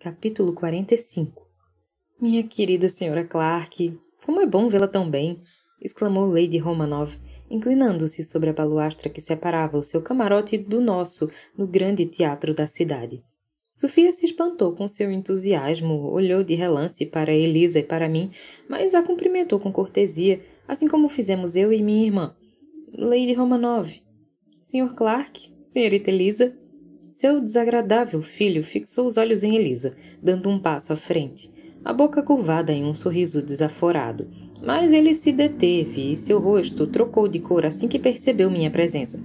Capítulo 45 Minha querida senhora Clark, como é bom vê-la tão bem! exclamou Lady Romanov, inclinando-se sobre a baluastra que separava o seu camarote do nosso no grande teatro da cidade. Sofia se espantou com seu entusiasmo, olhou de relance para Elisa e para mim, mas a cumprimentou com cortesia, assim como fizemos eu e minha irmã. Lady Romanov. Senhor Clark, senhorita Elisa, seu desagradável filho fixou os olhos em Elisa, dando um passo à frente, a boca curvada em um sorriso desaforado. Mas ele se deteve e seu rosto trocou de cor assim que percebeu minha presença.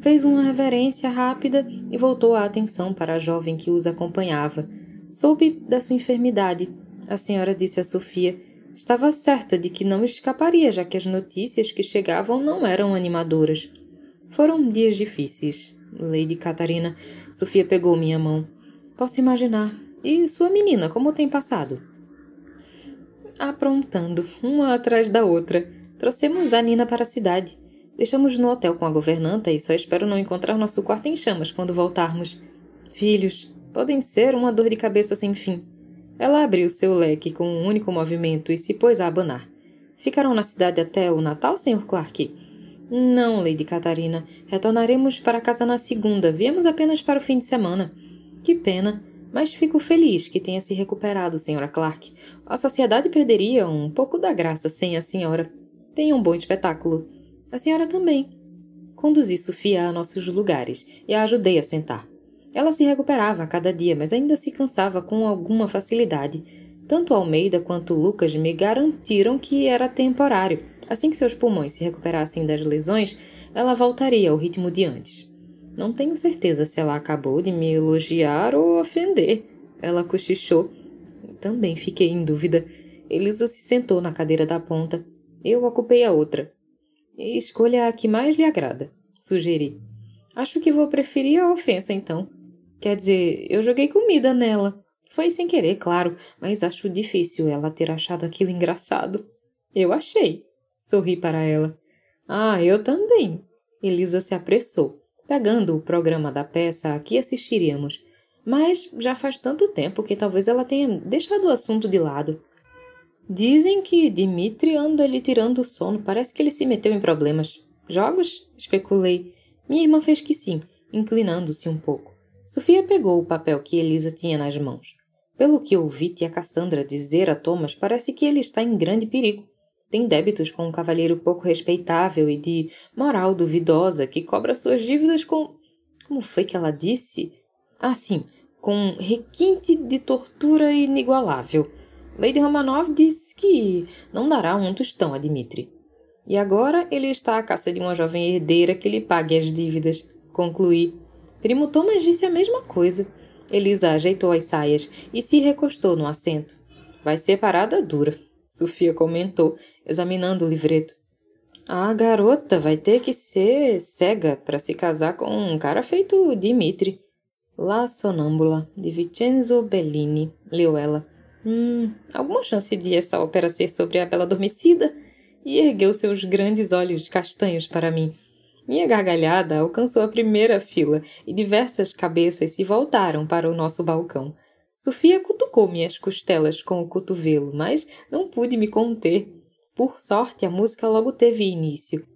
Fez uma reverência rápida e voltou a atenção para a jovem que os acompanhava. Soube da sua enfermidade. A senhora disse a Sofia. Estava certa de que não escaparia, já que as notícias que chegavam não eram animadoras. Foram dias difíceis. Lady Catarina, Sofia pegou minha mão. Posso imaginar. E sua menina, como tem passado? Aprontando, uma atrás da outra. Trouxemos a Nina para a cidade. Deixamos no hotel com a governanta e só espero não encontrar nosso quarto em chamas quando voltarmos. Filhos, podem ser uma dor de cabeça sem fim. Ela abriu seu leque com um único movimento e se pôs a abanar. Ficaram na cidade até o Natal, Sr. Clark? Não, Lady Catarina. Retornaremos para casa na segunda. Viemos apenas para o fim de semana. Que pena. Mas fico feliz que tenha se recuperado, Sra. Clark. A sociedade perderia um pouco da graça sem a senhora. Tenha um bom espetáculo. A senhora também. Conduzi Sofia a nossos lugares e a ajudei a sentar. Ela se recuperava a cada dia, mas ainda se cansava com alguma facilidade. Tanto Almeida quanto Lucas me garantiram que era temporário Assim que seus pulmões se recuperassem das lesões, ela voltaria ao ritmo de antes. Não tenho certeza se ela acabou de me elogiar ou ofender. Ela cochichou. Também fiquei em dúvida. Elisa se sentou na cadeira da ponta. Eu ocupei a outra. Escolha a que mais lhe agrada, sugeri. Acho que vou preferir a ofensa, então. Quer dizer, eu joguei comida nela. Foi sem querer, claro, mas acho difícil ela ter achado aquilo engraçado. Eu achei. Sorri para ela. Ah, eu também. Elisa se apressou, pegando o programa da peça a que assistiríamos. Mas já faz tanto tempo que talvez ela tenha deixado o assunto de lado. Dizem que Dimitri anda lhe tirando o sono, parece que ele se meteu em problemas. Jogos? especulei. Minha irmã fez que sim, inclinando-se um pouco. Sofia pegou o papel que Elisa tinha nas mãos. Pelo que ouvi tia Cassandra dizer a Thomas, parece que ele está em grande perigo tem débitos com um cavalheiro pouco respeitável e de moral duvidosa que cobra suas dívidas com. Como foi que ela disse? Ah, sim, com requinte de tortura inigualável. Lady Romanov disse que não dará um tostão a Dmitri. E agora ele está à caça de uma jovem herdeira que lhe pague as dívidas. Concluí. Primo Thomas disse a mesma coisa. Elisa ajeitou as saias e se recostou no assento. Vai ser parada dura. Sofia comentou, examinando o livreto. A garota vai ter que ser cega para se casar com um cara feito Dimitri. La Sonâmbula, de Vincenzo Bellini, leu ela. Hum, alguma chance de essa ópera ser sobre a bela adormecida? E ergueu seus grandes olhos castanhos para mim. Minha gargalhada alcançou a primeira fila e diversas cabeças se voltaram para o nosso balcão. Sofia cutucou minhas costelas com o cotovelo, mas não pude me conter. Por sorte, a música logo teve início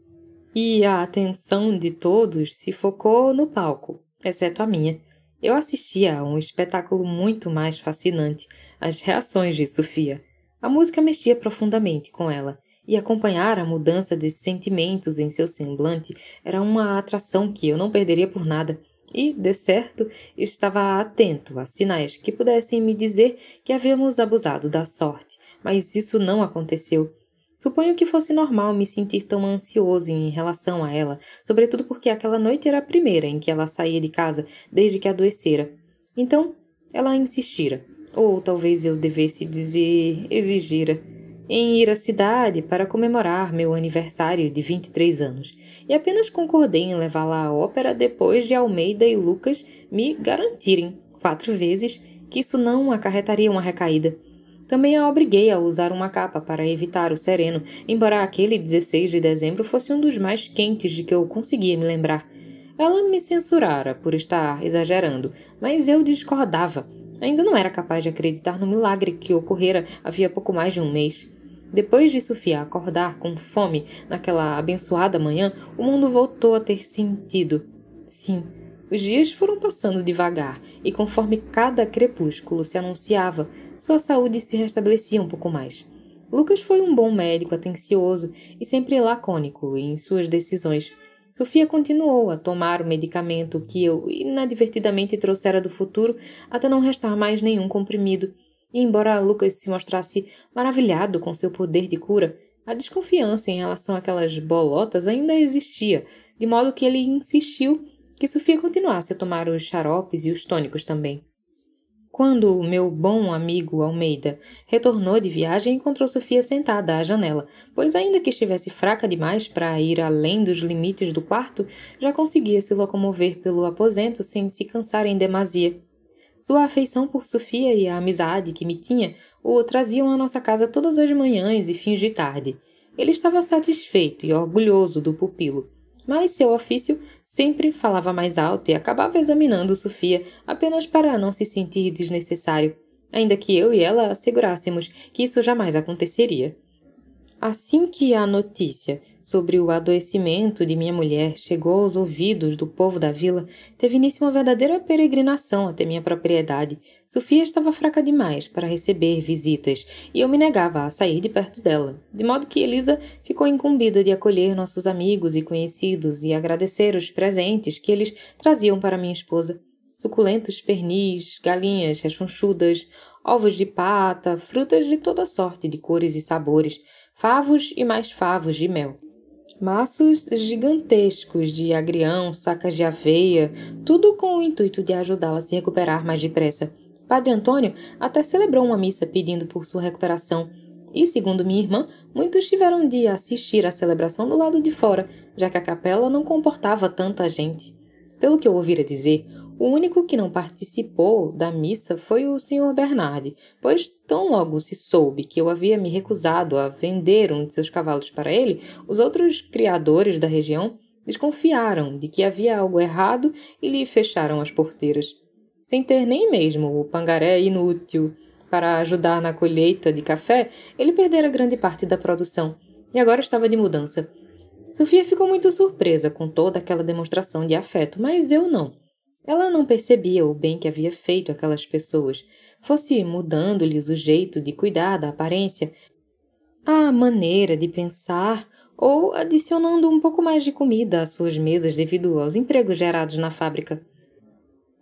e a atenção de todos se focou no palco, exceto a minha. Eu assistia a um espetáculo muito mais fascinante, as reações de Sofia. A música mexia profundamente com ela, e acompanhar a mudança de sentimentos em seu semblante era uma atração que eu não perderia por nada e, de certo, estava atento a sinais que pudessem me dizer que havíamos abusado da sorte, mas isso não aconteceu. Suponho que fosse normal me sentir tão ansioso em relação a ela, sobretudo porque aquela noite era a primeira em que ela saía de casa desde que adoecera. Então, ela insistira, ou talvez eu devesse dizer exigira em ir à cidade para comemorar meu aniversário de 23 anos e apenas concordei em levá-la à ópera depois de Almeida e Lucas me garantirem quatro vezes que isso não acarretaria uma recaída. Também a obriguei a usar uma capa para evitar o sereno, embora aquele 16 de dezembro fosse um dos mais quentes de que eu conseguia me lembrar. Ela me censurara por estar exagerando, mas eu discordava. Ainda não era capaz de acreditar no milagre que ocorrera havia pouco mais de um mês. Depois de Sofia acordar com fome naquela abençoada manhã, o mundo voltou a ter sentido. Sim, os dias foram passando devagar e conforme cada crepúsculo se anunciava, sua saúde se restabelecia um pouco mais. Lucas foi um bom médico atencioso e sempre lacônico em suas decisões. Sofia continuou a tomar o medicamento que eu inadvertidamente trouxera do futuro até não restar mais nenhum comprimido. E embora Lucas se mostrasse maravilhado com seu poder de cura, a desconfiança em relação àquelas bolotas ainda existia, de modo que ele insistiu que Sofia continuasse a tomar os xaropes e os tônicos também. Quando o meu bom amigo Almeida retornou de viagem, encontrou Sofia sentada à janela, pois, ainda que estivesse fraca demais para ir além dos limites do quarto, já conseguia se locomover pelo aposento sem se cansar em demasia. Sua afeição por Sofia e a amizade que me tinha o traziam à nossa casa todas as manhãs e fins de tarde. Ele estava satisfeito e orgulhoso do pupilo, mas seu ofício sempre falava mais alto e acabava examinando Sofia apenas para não se sentir desnecessário, ainda que eu e ela assegurássemos que isso jamais aconteceria. Assim que a notícia sobre o adoecimento de minha mulher chegou aos ouvidos do povo da vila, teve início uma verdadeira peregrinação até minha propriedade. Sofia estava fraca demais para receber visitas e eu me negava a sair de perto dela, de modo que Elisa ficou incumbida de acolher nossos amigos e conhecidos e agradecer os presentes que eles traziam para minha esposa. Suculentos pernis, galinhas rechonchudas, ovos de pata, frutas de toda sorte de cores e sabores – favos e mais favos de mel. Maços gigantescos de agrião, sacas de aveia, tudo com o intuito de ajudá-la a se recuperar mais depressa. Padre Antônio até celebrou uma missa pedindo por sua recuperação, e, segundo minha irmã, muitos tiveram de assistir à celebração do lado de fora, já que a capela não comportava tanta gente. Pelo que eu ouvira dizer, o único que não participou da missa foi o Sr. Bernard, pois tão logo se soube que eu havia me recusado a vender um de seus cavalos para ele, os outros criadores da região desconfiaram de que havia algo errado e lhe fecharam as porteiras. Sem ter nem mesmo o pangaré inútil para ajudar na colheita de café, ele perdera grande parte da produção e agora estava de mudança. Sofia ficou muito surpresa com toda aquela demonstração de afeto, mas eu não. Ela não percebia o bem que havia feito aquelas pessoas, fosse mudando-lhes o jeito de cuidar da aparência, a maneira de pensar ou adicionando um pouco mais de comida às suas mesas devido aos empregos gerados na fábrica.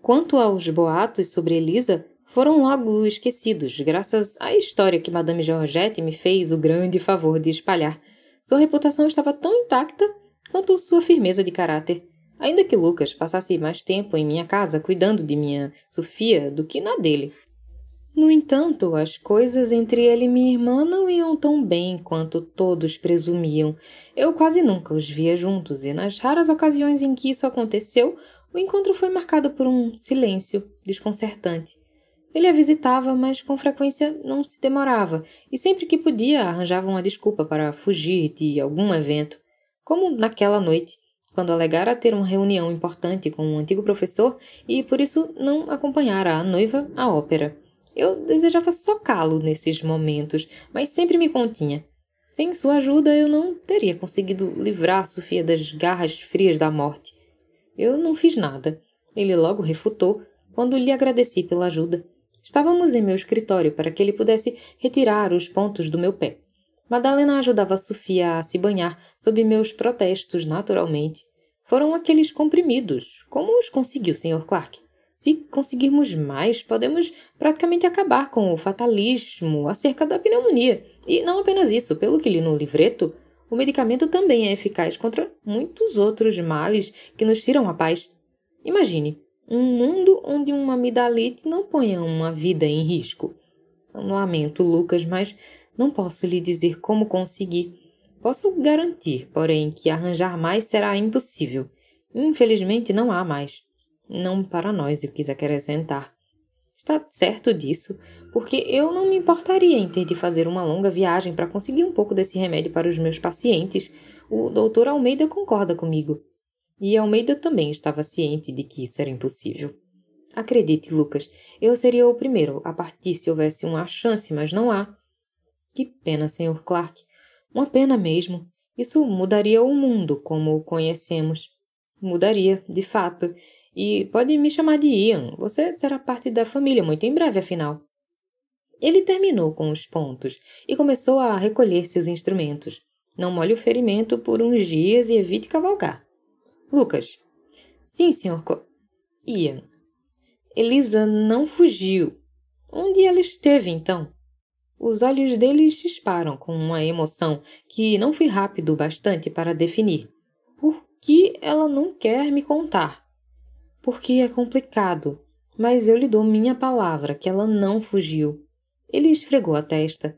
Quanto aos boatos sobre Elisa, foram logo esquecidos, graças à história que Madame Georgette me fez o grande favor de espalhar. Sua reputação estava tão intacta quanto sua firmeza de caráter. Ainda que Lucas passasse mais tempo em minha casa cuidando de minha Sofia do que na dele. No entanto, as coisas entre ele e minha irmã não iam tão bem quanto todos presumiam. Eu quase nunca os via juntos, e nas raras ocasiões em que isso aconteceu, o encontro foi marcado por um silêncio desconcertante. Ele a visitava, mas com frequência não se demorava, e sempre que podia arranjava uma desculpa para fugir de algum evento, como naquela noite quando alegara ter uma reunião importante com um antigo professor e por isso não acompanhara a noiva à ópera. Eu desejava socá-lo nesses momentos, mas sempre me continha. Sem sua ajuda, eu não teria conseguido livrar Sofia das garras frias da morte. Eu não fiz nada. Ele logo refutou quando lhe agradeci pela ajuda. Estávamos em meu escritório para que ele pudesse retirar os pontos do meu pé. Madalena ajudava Sofia a se banhar, sob meus protestos, naturalmente foram aqueles comprimidos, como os conseguiu Sr. Clark. Se conseguirmos mais, podemos praticamente acabar com o fatalismo acerca da pneumonia. E não apenas isso, pelo que li no livreto, o medicamento também é eficaz contra muitos outros males que nos tiram a paz. Imagine, um mundo onde uma amidalite não ponha uma vida em risco. Lamento, Lucas, mas não posso lhe dizer como consegui. Posso garantir, porém, que arranjar mais será impossível. Infelizmente não há mais. Não para nós, eu quis acrescentar. Está certo disso, porque eu não me importaria em ter de fazer uma longa viagem para conseguir um pouco desse remédio para os meus pacientes. O doutor Almeida concorda comigo. E Almeida também estava ciente de que isso era impossível. Acredite, Lucas, eu seria o primeiro a partir se houvesse uma chance, mas não há. Que pena, Sr. Clark. Uma pena mesmo. Isso mudaria o mundo como o conhecemos. Mudaria, de fato. E pode me chamar de Ian. Você será parte da família muito em breve, afinal. Ele terminou com os pontos e começou a recolher seus instrumentos. Não molhe o ferimento por uns dias e evite cavalgar. Lucas. Sim, senhor Cl Ian. Elisa não fugiu. Onde ela esteve, então? Os olhos deles disparam com uma emoção que não fui rápido o bastante para definir. Por que ela não quer me contar? Porque é complicado, mas eu lhe dou minha palavra que ela não fugiu. Ele esfregou a testa.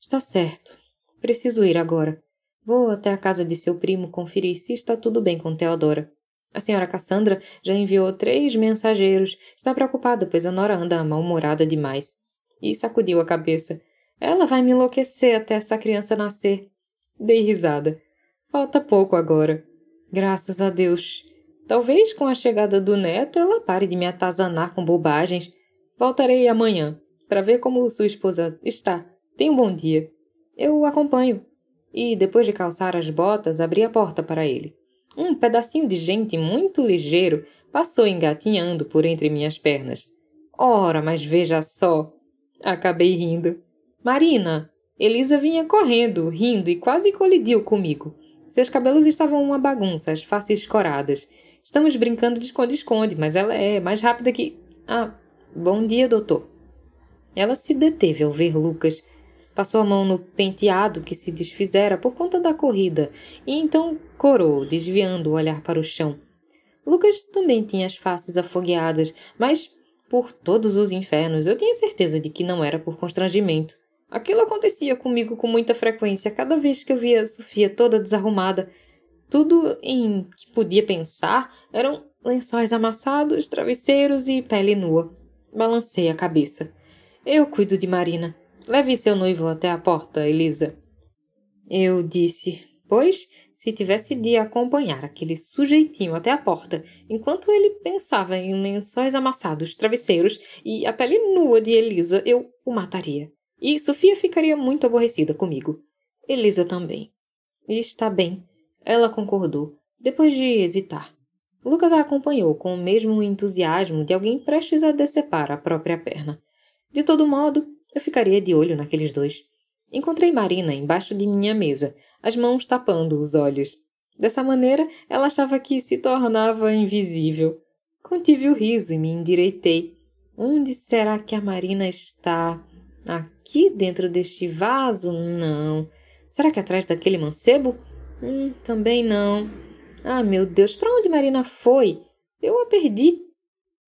Está certo. Preciso ir agora. Vou até a casa de seu primo conferir se está tudo bem com Teodora. A senhora Cassandra já enviou três mensageiros. Está preocupada, pois a Nora anda mal-humorada demais. E sacudiu a cabeça. Ela vai me enlouquecer até essa criança nascer. Dei risada. Falta pouco agora. Graças a Deus. Talvez com a chegada do neto ela pare de me atazanar com bobagens. Voltarei amanhã para ver como sua esposa está. Tenha um bom dia. Eu o acompanho. E depois de calçar as botas, abri a porta para ele. Um pedacinho de gente muito ligeiro passou engatinhando por entre minhas pernas. Ora, mas veja só! Acabei rindo. Marina! Elisa vinha correndo, rindo e quase colidiu comigo. Seus cabelos estavam uma bagunça, as faces coradas. Estamos brincando de esconde-esconde, mas ela é mais rápida que. Ah, bom dia, doutor. Ela se deteve ao ver Lucas. Passou a mão no penteado que se desfizera por conta da corrida e então corou, desviando o olhar para o chão. Lucas também tinha as faces afogueadas, mas por todos os infernos eu tinha certeza de que não era por constrangimento. Aquilo acontecia comigo com muita frequência. Cada vez que eu via a Sofia toda desarrumada, tudo em que podia pensar eram lençóis amassados, travesseiros e pele nua. Balancei a cabeça. Eu cuido de Marina. Leve seu noivo até a porta, Elisa. Eu disse, pois, se tivesse de acompanhar aquele sujeitinho até a porta, enquanto ele pensava em lençóis amassados, travesseiros e a pele nua de Elisa, eu o mataria. E Sofia ficaria muito aborrecida comigo. Elisa também. E está bem. Ela concordou, depois de hesitar. Lucas a acompanhou com o mesmo entusiasmo de alguém prestes a decepar a própria perna. De todo modo, eu ficaria de olho naqueles dois. Encontrei Marina embaixo de minha mesa, as mãos tapando os olhos. Dessa maneira, ela achava que se tornava invisível. Contive o riso e me endireitei. Onde será que a Marina está? Aqui dentro deste vaso? Não. Será que atrás daquele mancebo? Hum, também não. Ah, meu Deus, para onde Marina foi? Eu a perdi.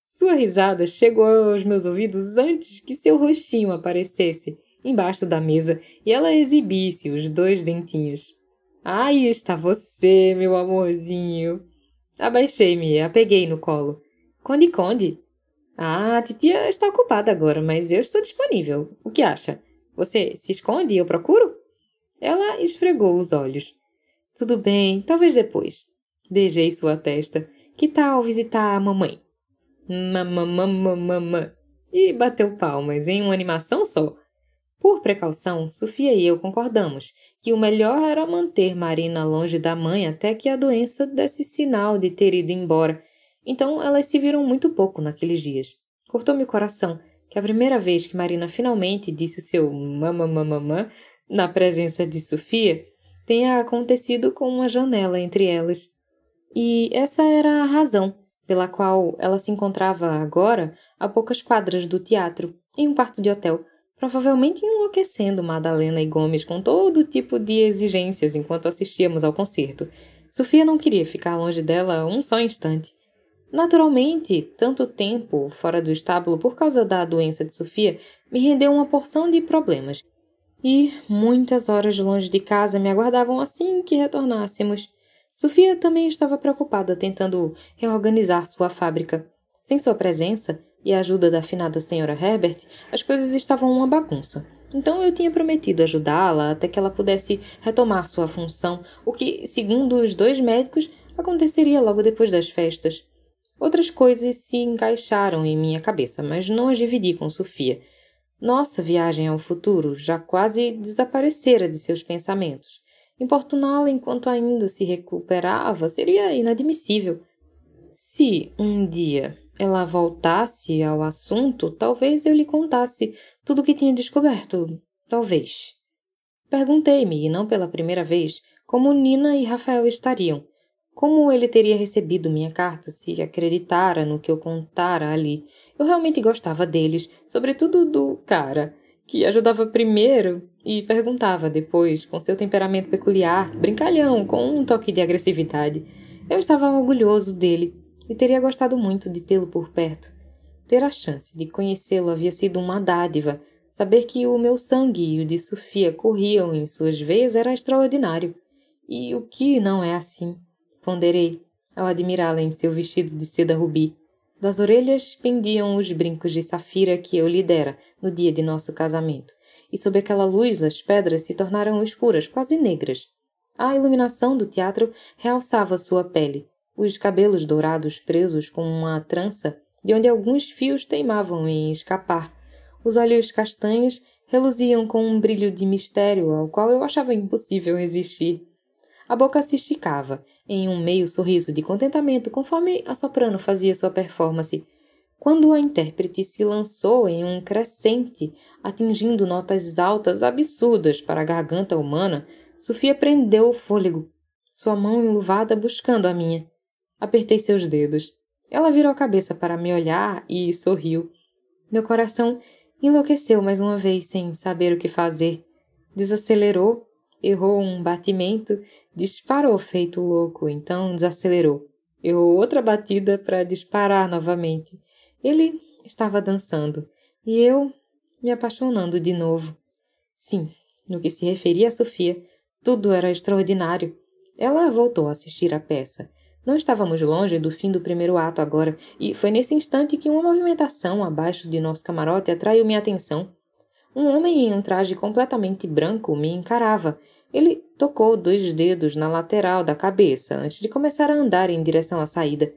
Sua risada chegou aos meus ouvidos antes que seu rostinho aparecesse embaixo da mesa e ela exibisse os dois dentinhos. Aí está você, meu amorzinho. Abaixei-me e a peguei no colo. Conde-conde, ah, a titia está ocupada agora, mas eu estou disponível. O que acha? Você se esconde e eu procuro? Ela esfregou os olhos. Tudo bem, talvez depois. Dejei sua testa. Que tal visitar a mamãe? Mamamamamamã. E bateu palmas em uma animação só. Por precaução, Sofia e eu concordamos que o melhor era manter Marina longe da mãe até que a doença desse sinal de ter ido embora então elas se viram muito pouco naqueles dias. Cortou-me o coração que a primeira vez que Marina finalmente disse seu mamamamamã na presença de Sofia tenha acontecido com uma janela entre elas. E essa era a razão pela qual ela se encontrava agora a poucas quadras do teatro, em um quarto de hotel, provavelmente enlouquecendo Madalena e Gomes com todo tipo de exigências enquanto assistíamos ao concerto. Sofia não queria ficar longe dela um só instante. Naturalmente, tanto tempo fora do estábulo por causa da doença de Sofia me rendeu uma porção de problemas. E muitas horas longe de casa me aguardavam assim que retornássemos. Sofia também estava preocupada tentando reorganizar sua fábrica. Sem sua presença e a ajuda da afinada senhora Herbert, as coisas estavam uma bagunça. Então eu tinha prometido ajudá-la até que ela pudesse retomar sua função, o que, segundo os dois médicos, aconteceria logo depois das festas. Outras coisas se encaixaram em minha cabeça, mas não as dividi com Sofia. Nossa viagem ao futuro já quase desaparecera de seus pensamentos. Importuná-la enquanto ainda se recuperava seria inadmissível. Se um dia ela voltasse ao assunto, talvez eu lhe contasse tudo o que tinha descoberto. Talvez. Perguntei-me, e não pela primeira vez, como Nina e Rafael estariam. Como ele teria recebido minha carta se acreditara no que eu contara ali? Eu realmente gostava deles, sobretudo do cara, que ajudava primeiro e perguntava depois, com seu temperamento peculiar, brincalhão, com um toque de agressividade. Eu estava orgulhoso dele e teria gostado muito de tê-lo por perto. Ter a chance de conhecê-lo havia sido uma dádiva. Saber que o meu sangue e o de Sofia corriam em suas veias era extraordinário. E o que não é assim? ponderei, ao admirá-la em seu vestido de seda rubi. Das orelhas pendiam os brincos de safira que eu lhe dera no dia de nosso casamento, e sob aquela luz as pedras se tornaram escuras, quase negras. A iluminação do teatro realçava sua pele, os cabelos dourados presos com uma trança, de onde alguns fios teimavam em escapar. Os olhos castanhos reluziam com um brilho de mistério ao qual eu achava impossível resistir. A boca se esticava, em um meio sorriso de contentamento conforme a soprano fazia sua performance, quando a intérprete se lançou em um crescente, atingindo notas altas absurdas para a garganta humana, Sofia prendeu o fôlego, sua mão enluvada buscando a minha. Apertei seus dedos. Ela virou a cabeça para me olhar e sorriu. Meu coração enlouqueceu mais uma vez sem saber o que fazer. Desacelerou errou um batimento, disparou feito louco, então desacelerou. Errou outra batida para disparar novamente. Ele estava dançando e eu me apaixonando de novo. Sim, no que se referia a Sofia, tudo era extraordinário. Ela voltou a assistir à peça. Não estávamos longe do fim do primeiro ato agora, e foi nesse instante que uma movimentação abaixo de nosso camarote atraiu minha atenção. Um homem em um traje completamente branco me encarava, ele tocou dois dedos na lateral da cabeça antes de começar a andar em direção à saída.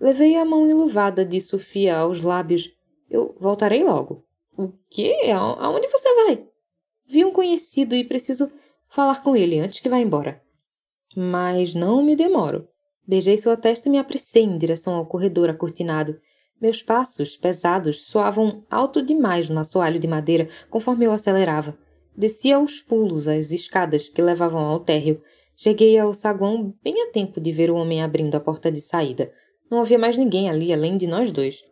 Levei a mão enluvada de Sofia aos lábios. Eu voltarei logo. O quê? Aonde você vai? Vi um conhecido e preciso falar com ele antes que vá embora. Mas não me demoro. Beijei sua testa e me apressei em direção ao corredor acortinado. Meus passos, pesados, soavam alto demais no assoalho de madeira conforme eu acelerava. Desci aos pulos as escadas que levavam ao térreo. Cheguei ao saguão bem a tempo de ver o homem abrindo a porta de saída. Não havia mais ninguém ali além de nós dois.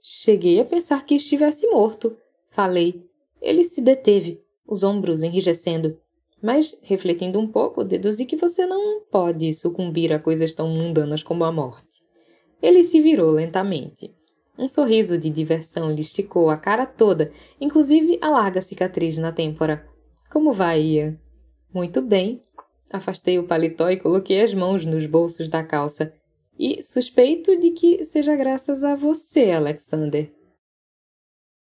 Cheguei a pensar que estivesse morto. Falei. Ele se deteve, os ombros enrijecendo. Mas, refletindo um pouco, deduzi que você não pode sucumbir a coisas tão mundanas como a morte. Ele se virou lentamente. Um sorriso de diversão lhe esticou a cara toda, inclusive a larga cicatriz na têmpora. Como vai, Ian? Muito bem. Afastei o paletó e coloquei as mãos nos bolsos da calça. E suspeito de que seja graças a você, Alexander.